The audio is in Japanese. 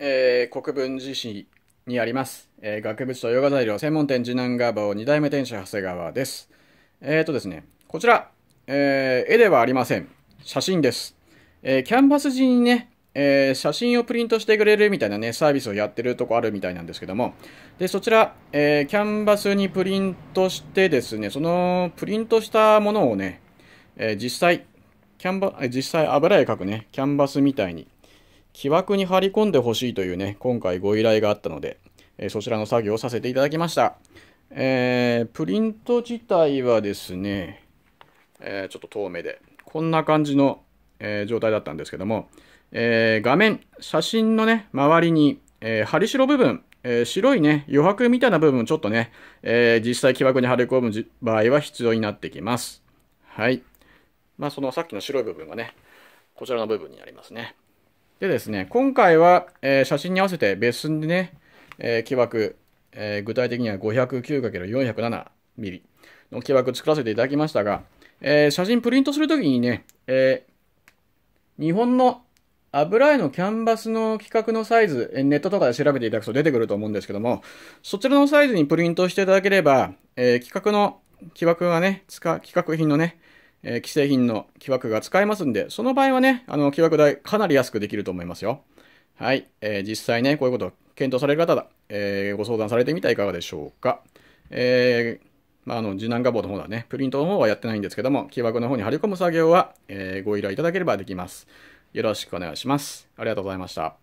えー、国分寺市にあります、えー、学物と洋画材料専門店次男ガーバ坊2代目店主長谷川です。えっ、ー、とですね、こちら、えー、絵ではありません。写真です。えー、キャンバス地にね、えー、写真をプリントしてくれるみたいなね、サービスをやってるとこあるみたいなんですけども、で、そちら、えー、キャンバスにプリントしてですね、そのプリントしたものをね、えー、実際、キャンバ、実際油絵描くね、キャンバスみたいに木枠に張り込んでほしいというね、今回ご依頼があったので、えそちらの作業をさせていただきました。えー、プリント自体はですね、えー、ちょっと遠目で、こんな感じの、えー、状態だったんですけども、え画面、写真のね、周りに、えー、張り代部分、え白いね、余白みたいな部分、ちょっとね、え実際木枠に張り込む場合は必要になってきます。はい。まあ、そのさっきの白い部分がね、こちらの部分になりますね。でですね、今回は、えー、写真に合わせて別寸でね、えー、木枠、えー、具体的には 509×407mm の木枠作らせていただきましたが、え写真プリントするときにね、え日本の油絵のキャンバスの規格のサイズ、ネットとかで調べていただくと出てくると思うんですけども、そちらのサイズにプリントしていただければ、え規格の木枠がね、企規格品のね、えー、既製品の木枠が使えますんで、その場合はね、あの、木枠代かなり安くできると思いますよ。はい。えー、実際ね、こういうことを検討される方だ、えー、ご相談されてみてはいかがでしょうか。えー、まあ、あの、受難画簿の方だね、プリントの方はやってないんですけども、木枠の方に貼り込む作業は、えご依頼いただければできます。よろしくお願いします。ありがとうございました。